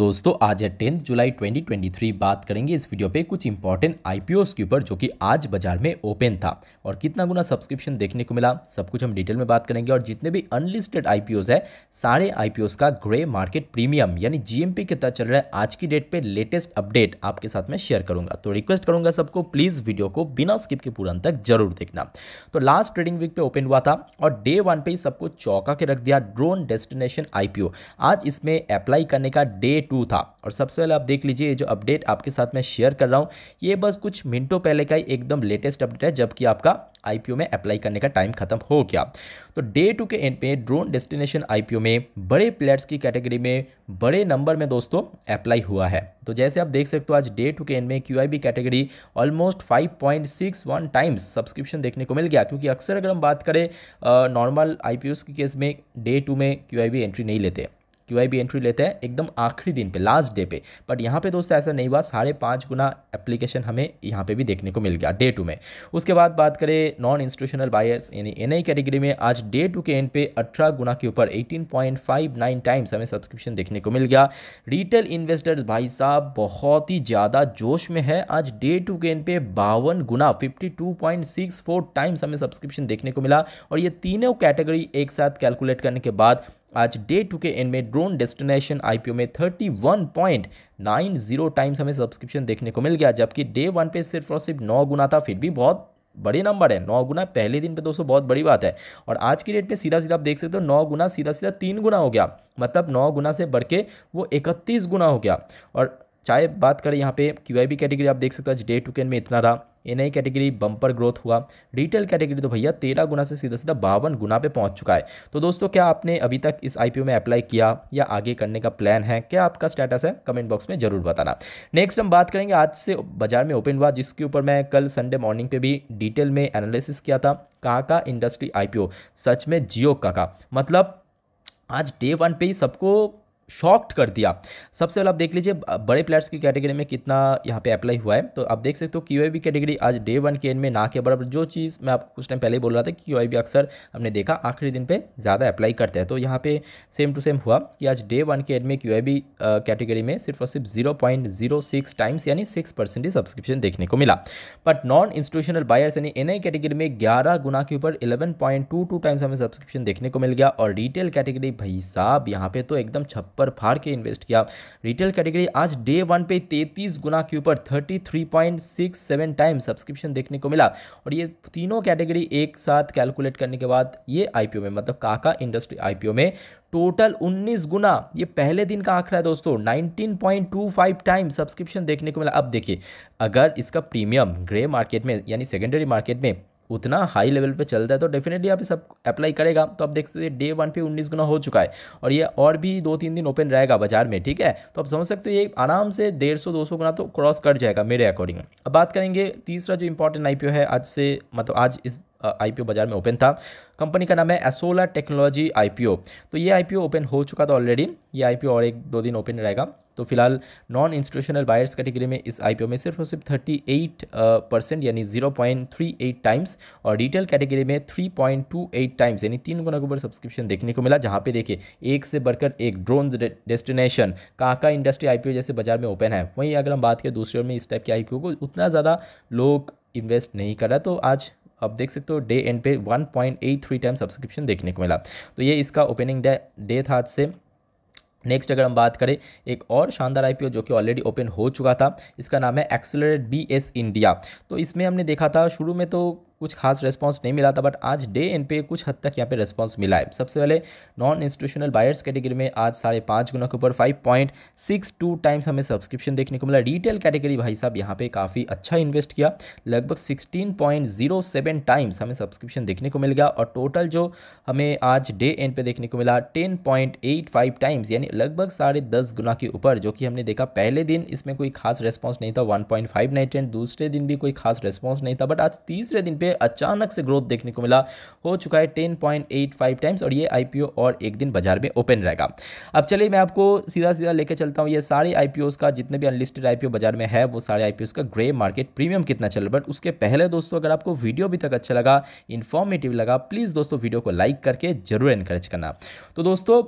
दोस्तों आज है टेंथ जुलाई 2023 बात करेंगे इस वीडियो पे कुछ इंपॉर्टेंट आईपीओस के ऊपर जो कि आज बाजार में ओपन था और कितना गुना सब्सक्रिप्शन देखने को मिला सब कुछ हम डिटेल में बात करेंगे और जितने भी अनलिस्टेड आईपीओस है सारे आईपीओस का ग्रे मार्केट प्रीमियम यानी जीएमपी के तहत चल रहा है आज की डेट पर लेटेस्ट अपडेट आपके साथ में शेयर करूंगा तो रिक्वेस्ट करूंगा सबको प्लीज़ वीडियो को बिना स्किप के पूरा तक जरूर देखना तो लास्ट ट्रेडिंग वीक पे ओपन हुआ था और डे वन पे ही सबको चौका के रख दिया ड्रोन डेस्टिनेशन आईपीओ आज इसमें अप्लाई करने का डेट टू था और सबसे पहले आप देख लीजिए ये जो अपडेट आपके साथ मैं शेयर कर रहा हूँ ये बस कुछ मिनटों पहले का ही एकदम लेटेस्ट अपडेट है जबकि आपका आई में अप्लाई करने का टाइम खत्म हो गया तो डे टू के एंड पे ड्रोन डेस्टिनेशन आई में बड़े प्लेयर्स की कैटेगरी में बड़े नंबर में दोस्तों अप्लाई हुआ है तो जैसे आप देख सकते हो आज डे टू के एंड में Q category almost 5.61 times subscription देखने को मिल गया क्योंकि अक्सर अगर हम बात करें नॉर्मल आई की केस में डे टू में क्यू एंट्री नहीं लेते क्यू भी एंट्री लेते हैं एकदम आखिरी दिन पे लास्ट डे पे बट यहाँ पे दोस्तों ऐसा नहीं हुआ साढ़े पाँच गुना एप्लीकेशन हमें यहाँ पे भी देखने को मिल गया डे टू में उसके बाद बात करें नॉन इंस्टीट्यूशनल बायर्स यानी एन कैटेगरी में आज डे टू के एंड पे अठारह गुना के ऊपर नाइन टाइम्स हमें सब्सक्रिप्शन देखने को मिल गया रिटेल इन्वेस्टर्स भाई साहब बहुत ही ज़्यादा जोश में है आज डे टू के एंड पे बावन गुना फोर टाइम्स हमें सब्सक्रिप्शन देखने को मिला और ये तीनों कैटेगरी एक साथ कैलकुलेट करने के बाद आज डे टू के एंड में ड्रोन डेस्टिनेशन आईपीओ में 31.90 टाइम्स हमें सब्सक्रिप्शन देखने को मिल गया जबकि डे वन पे सिर्फ और सिर्फ नौ गुना था फिर भी बहुत बड़े नंबर है नौ गुना पहले दिन पे दोस्तों बहुत बड़ी बात है और आज की डेट में सीधा सीधा आप देख सकते हो नौ गुना सीधा सीधा तीन गुना हो गया मतलब नौ गुना से बढ़ के वो इकतीस गुना हो गया और चाहे बात करें यहाँ पे क्यू आई कैटेगरी आप देख सकते हो आज डे टू कैन में इतना रहा N I category bumper growth हुआ रिटेल कैटेगरी तो भैया तेरह गुना से सीधा सीधा बावन गुना पे पहुँच चुका है तो दोस्तों क्या आपने अभी तक इस ओ में अप्लाई किया या आगे करने का प्लान है क्या आपका स्टेटस है कमेंट बॉक्स में जरूर बताना नेक्स्ट हम बात करेंगे आज से बाजार में ओपन हुआ जिसके ऊपर मैं कल संडे मॉर्निंग पर भी डिटेल में एनालिसिस किया था कहाँ का इंडस्ट्री आई सच में जियो का, का मतलब आज डे वन पे ही सबको शॉक्ड कर दिया सबसे पहले आप देख लीजिए बड़े प्लेयर्स की कैटेगरी में कितना यहाँ पे अप्लाई हुआ है तो आप देख सकते हो क्यू आई कैटेगरी आज डे वन के एन में ना के बराबर जो चीज़ मैं आपको कुछ टाइम पहले बोल रहा था कि क्यू आई अक्सर हमने देखा आखिरी दिन पर ज़्यादा अप्लाई करते हैं तो यहाँ पे सेम टू सेम हुआ कि आज डे वन के एन में क्यू कैटेगरी में सिर्फ और सिर्फ zero point zero six times यानी सिक्स परसेंट सब्सक्रिप्शन देखने को मिला बट नॉन इंस्टीट्यूशनल बायर्स यानी एन कैटेगरी में ग्यारह गुना के ऊपर eleven point two two times हमें सब्सक्रिप्शन देखने को मिल गया और रिटेल कैटेगरी भाई साहब यहाँ पे तो एकदम छप्पन पर फाड़ के इन्वेस्ट किया रिटेल कैटेगरी आज डे वन पे तैतीस गुना के ऊपर thirty three point six seven time subscription देखने को मिला और ये तीनों कैटेगरी एक साथ कैलकुलेट करने के बाद ये आईपीओ में मतलब काका इंडस्ट्री आईपीओ में टोटल 19 गुना ये पहले दिन का आंकड़ा है दोस्तों 19.25 टाइम सब्सक्रिप्शन देखने को मिला अब देखिए अगर इसका प्रीमियम ग्रे मार्केट में यानी सेकेंडरी मार्केट में उतना हाई लेवल पे चलता है तो डेफिनेटली आप सब अप्लाई करेगा तो आप देख सकते हैं डे वन पे उन्नीस गुना हो चुका है और ये और भी दो तीन दिन ओपन रहेगा बाजार में ठीक है तो आप समझ सकते हो ये आराम से डेढ़ सौ दो सौ गुना तो क्रॉस कर जाएगा मेरे अकॉर्डिंग अब बात करेंगे तीसरा जो इंपॉर्टेंट आई है आज से मतलब आज इस आईपीओ बाज़ार में ओपन था कंपनी का नाम है एसोला टेक्नोलॉजी आईपीओ तो ये आईपीओ ओपन हो चुका था ऑलरेडी ये आईपीओ और एक दो दिन ओपन रहेगा तो फिलहाल नॉन इंस्टीट्यूशनल बायर्स कैटेगरी में इस आईपीओ में सिर्फ और सिर्फ 38 परसेंट यानी 0.38 टाइम्स और रिटेल कैटेगरी में 3.28 टाइम्स यानी तीन गुना ऊपर सब्सक्रिप्शन देखने को मिला जहाँ पे देखिए एक से बढ़कर एक drone destination Kaka industry IPO जैसे बाजार में ओपन है वहीं अगर हम बात करें दूसरी ओर में इस टाइप के आईपीओ को उतना ज़्यादा लोग इन्वेस्ट नहीं कर रहा तो आज आप देख सकते हो डे एंड पे 1.83 टाइम सब्सक्रिप्शन देखने को मिला तो ये इसका ओपनिंग डे डे था आज से नेक्स्ट अगर हम बात करें एक और शानदार आईपीओ जो कि ऑलरेडी ओपन हो चुका था इसका नाम है एक्सेलरेट बी एस इंडिया तो इसमें हमने देखा था शुरू में तो कुछ खास रेस्पॉन्स नहीं मिला था बट आज डे एन पे कुछ हद तक यहाँ पे रेस्पॉन्स मिला है सबसे पहले नॉन इंस्टीट्यूशनल बायर्स कैटेगरी में आज साढ़े पाँच गुना के ऊपर five point six two times हमें सब्सक्रिप्शन देखने को मिला रिटेल कैटेगरी भाई साहब यहाँ पे काफ़ी अच्छा इन्वेस्ट किया लगभग sixteen point zero seven times हमें सब्सक्रिप्शन देखने को मिल गया और टोटल जो हमें आज डे एंड पे देखने को मिला ten point eight five times यानी लगभग साढ़े दस गुना के ऊपर जो कि हमने देखा पहले दिन इसमें कोई खास रेस्पॉन्स नहीं था one point five nine ten दूसरे दिन भी कोई खास रेस्पॉन्स नहीं था बट आज तीसरे दिन पे पे अचानक से ग्रोथ देखने को मिला हो चुका है ten point eight five times और ये आई और एक दिन बाजार में ओपन रहेगा अब चलिए मैं आपको सीधा सीधा लेकर चलता हूँ ये सारे आई का जितने भी अनलिस्टेड आई बाजार में है वो सारे आई का ग्रे मार्केट प्रीमियम कितना चल रहा बट उसके पहले दोस्तों अगर आपको वीडियो अभी तक अच्छा लगा इन्फॉर्मेटिव लगा प्लीज़ दोस्तों वीडियो को लाइक करके जरूर इनकरेज करना तो दोस्तों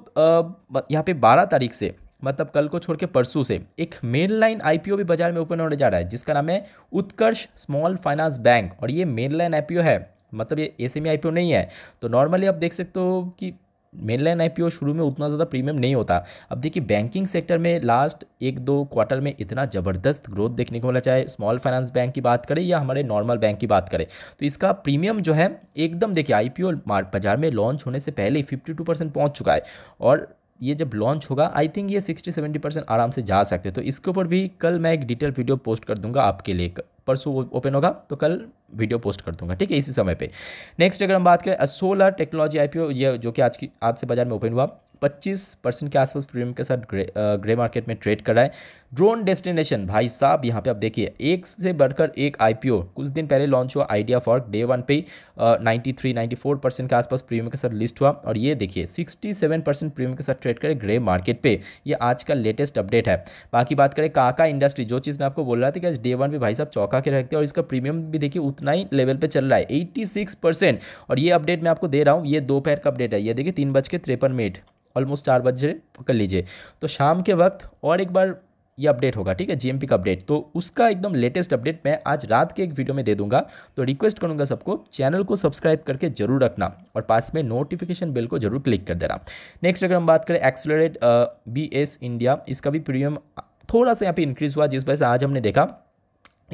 यहाँ पे बारह तारीख से मतलब कल को छोड़ के परसों से एक मेन लाइन आई भी बाजार में ओपन होने जा रहा है जिसका नाम है उत्कर्ष स्मॉल फाइनेंस बैंक और ये मेन लाइन आई है मतलब ये एस एम आईपीओ नहीं है तो नॉर्मली आप देख सकते हो कि मेनलाइन आईपीओ शुरू में उतना ज़्यादा प्रीमियम नहीं होता अब देखिए बैंकिंग सेक्टर में लास्ट एक दो क्वार्टर में इतना ज़बरदस्त ग्रोथ देखने को मिला चाहे स्मॉल फाइनेंस बैंक की बात करें या हमारे नॉर्मल बैंक की बात करें तो इसका प्रीमियम जो है एकदम देखिए आईपीओ बाजार में लॉन्च होने से पहले ही फिफ्टी टू परसेंट पहुँच चुका है और ये जब लॉन्च होगा आई थिंक ये सिक्सटी सेवेंटी परसेंट आराम से जा सकते हैं तो इसके ऊपर भी कल मैं एक डिटेल वीडियो पोस्ट कर दूंगा आपके लिए परसों ओपन होगा तो कल वीडियो पोस्ट कर दूंगा ठीक है इसी समय पे नेक्स्ट अगर हम बात करें सोलर टेक्नोलॉजी आई ये जो कि आज की आज से बाजार में ओपन हुआ 25 परसेंट के आसपास प्रीमियम के साथ ग्रे, ग्रे मार्केट में ट्रेड रहा है ड्रोन डेस्टिनेशन भाई साहब यहाँ पे आप देखिए एक से बढ़कर एक आईपीओ कुछ दिन पहले लॉन्च हुआ आइडिया फॉर डे वन पे ninety three ninety four percent के आसपास प्रीमियम के साथ लिस्ट हुआ और ये देखिए सिक्सटी सेवन परसेंट प्रीमियम के साथ ट्रेड करें ग्रे मार्केट पे ये आज का लेटेस्ट अपडेट है बाकी बात करें काका इंडस्ट्री जो चीज़ मैं आपको बोल रहा था कि आज डे वन पे भाई साहब चौका के रखते हैं और इसका प्रीमियम भी देखिए उतना ही लेवल पर चल रहा है एट्टी और ये अपडेट मैं आपको दे रहा हूँ ये दोपहर का अपडेट है ये देखिए तीन बज के मिनट ऑलमोस्ट चार बजे कर लीजिए तो शाम के वक्त और एक बार ये अपडेट होगा ठीक है जीएमपी का अपडेट तो उसका एकदम लेटेस्ट अपडेट मैं आज रात के एक वीडियो में दे दूंगा तो रिक्वेस्ट करूंगा सबको चैनल को सब्सक्राइब करके जरूर रखना और पास में नोटिफिकेशन बेल को जरूर क्लिक कर देना नेक्स्ट अगर हम बात करें एक्सलरेट बी एस इंडिया इसका भी प्रीमियम थोड़ा सा यहाँ पे इंक्रीज़ हुआ जिस वजह से आज हमने देखा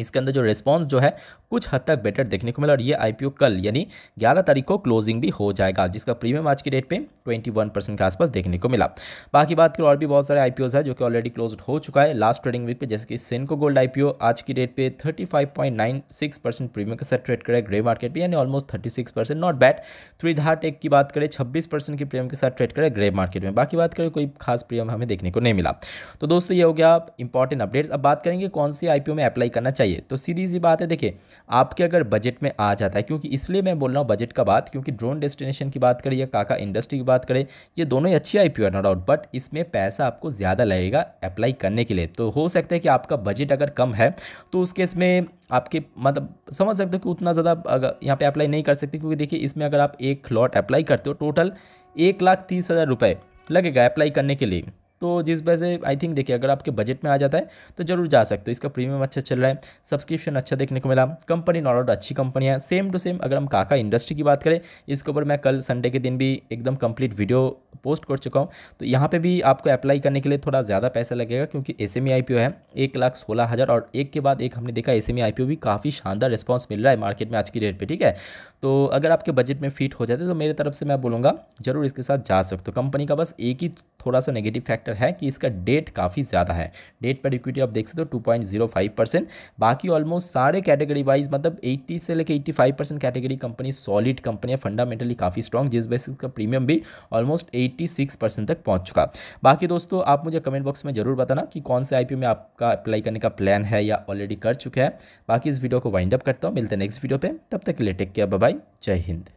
इसके अंदर जो रिस्पॉन्स जो है कुछ हद तक बेटर देखने को मिला और ये आईपीओ कल यानी 11 तारीख को क्लोजिंग भी हो जाएगा जिसका प्रीमियम आज की डेट पे 21 परसेंट के आसपास देखने को मिला बाकी बात करें और भी बहुत सारे आईपीओ है जो कि ऑलरेडी क्लोज हो चुका है लास्ट ट्रेडिंग वीक पे जैसे कि सेंको गोल्ड आईपीओ आज की डेट पे थर्टी परसेंट प्रीमियम के साथ ट्रेड करे ग्रे मार्केट पर यानी almost thirty percent not bad धार्ट टेक की बात करें छब्बीस परसेंट की प्रीमियम के साथ ट्रेड करेगा ग्रे मार्केट में बाकी बात करें कोई खास प्रीमियम हमें देखने को नहीं मिला तो दोस्तों ये हो गया इंपॉर्टेंट अपडेट्स अब बात करेंगे कौन सी आईपीओ में अप्लाई करना चाहिए चाहिए तो सीधी सी बात है देखिए आपके अगर बजट में आ जाता है क्योंकि इसलिए मैं बोल रहा हूँ बजट का बात क्योंकि ड्रोन डेस्टिनेशन की बात करें या काका इंडस्ट्री की बात करें ये दोनों ही अच्छी I P no doubt but इसमें पैसा आपको ज़्यादा लगेगा अप्लाई करने के लिए तो हो सकता है कि आपका बजट अगर कम है तो उस केस में आपके मतलब समझ सकते हो कि उतना ज़्यादा अगर यहाँ पर अप्लाई नहीं कर सकते क्योंकि देखिए इसमें अगर आप एक लॉट अप्लाई करते हो टोटल एक लाख तीस हज़ार रुपये लगेगा अप्लाई करने के लिए तो जिस वजह से आई थिंक देखिए अगर आपके बजट में आ जाता है तो जरूर जा सकते हो इसका प्रीमियम अच्छा चल रहा है सब्सक्रिप्शन अच्छा देखने को मिला कंपनी नॉट अच्छी कंपनी है सेम टू सेम अगर हम काका इंडस्ट्री की बात करें इसके ऊपर मैं कल संडे के दिन भी एकदम कंप्लीट वीडियो पोस्ट कर चुका हूँ तो यहाँ पे भी आपको अप्लाई करने के लिए थोड़ा ज़्यादा पैसा लगेगा क्योंकि एस एम आई है एक लाख सोलह हज़ार और एक के बाद एक हमने देखा एस एम आई भी काफ़ी शानदार रिस्पॉन्स मिल रहा है मार्केट में आज की डेट पर ठीक है तो अगर आपके बजट में फिट हो जाते तो मेरे तरफ से मैं बोलूँगा ज़रूर इसके साथ जा सकते हो कंपनी का बस एक ही थोड़ा सा नेगेटिव फैक्टर है कि इसका डेट काफ़ी ज़्यादा है डेट पर इक्विटी आप देख सकते हो two point zero five percent बाकी ऑलमोस्ट सारे कैटेगरी वाइज मतलब एट्टी से लेकर eighty five percent category company solid company है फंडामेंटली काफ़ी स्ट्रॉन्ग जिस बेसिस का प्रीमियम भी ऑलमोस्ट एट 86 परसेंट तक पहुंच चुका बाकी दोस्तों आप मुझे कमेंट बॉक्स में ज़रूर बताना कि कौन से आई में आपका अप्लाई करने का प्लान है या ऑलरेडी कर चुका है बाकी इस वीडियो को वाइंड अप करता हूँ मिलते हैं नेक्स्ट वीडियो पर तब तक लेटेक टेक केयर बाय जय हिंद